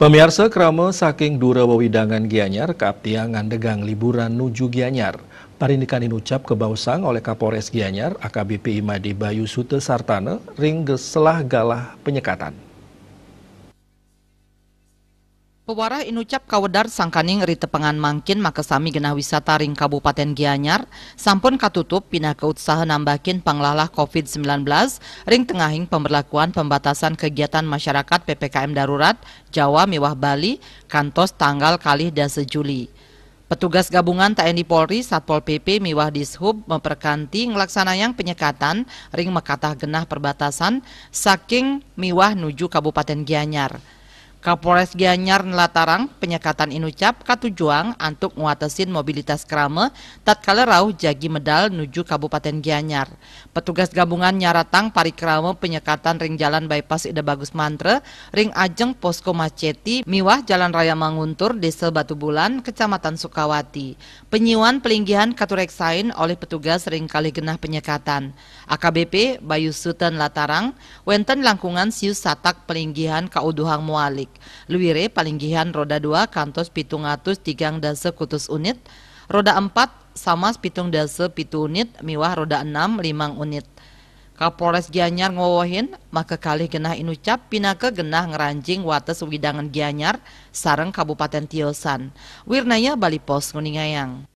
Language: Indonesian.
Pemirsa kerama saking dura wewidangan Gianyar keaptiangan degang liburan nuju Gianyar. Parindikan ini ke Bausang oleh Kapolres Gianyar, AKBP Imadi Bayu Sute Sartana, ring geselah galah penyekatan. Pewarah inucap kawedar sangkaning ri tepengan mangkin makesami genah wisata ring Kabupaten Gianyar sampun katutup pindah ke utsaha panglalah COVID-19 ring tengahing pemberlakuan pembatasan kegiatan masyarakat PPKM darurat Jawa Miwah Bali kantos tanggal kalih dasa Juli. Petugas gabungan TNI Polri, Satpol PP, Miwah Dishub memperkanti yang penyekatan ring mekatah genah perbatasan saking Miwah nuju Kabupaten Gianyar. Kapolres Gianyar Nelatarang penyekatan Inucap katujuang antuk nguatesin mobilitas kerama tatkala rauh jagi medal nuju Kabupaten Gianyar. Petugas gabungan nyaratang pari kerame penyekatan ring jalan bypass Ida Bagus Mantre, ring Ajeng Posko Maceti, Miwah Jalan Raya Manguntur, Desa Batu Bulan, Kecamatan Sukawati. Penyiwan pelinggihan katureksain oleh petugas ring kali genah penyekatan. AKBP Bayu Sutan Latarang, Wenten Langkungan Siusatak Pelinggihan Kauduhang Mualik. Luwire palinggihan roda 2 kantos pitung atus tigang dasa kutus unit, roda 4 sama pitung dasa pitu unit, miwah roda 6 limang unit. Kapolres Gianyar ngowohin maka kali genah inucap pina ke genah ngeranjing wates widangan Gianyar sareng Kabupaten Tiosan. Wirnaya Bali Pos Kuningayang.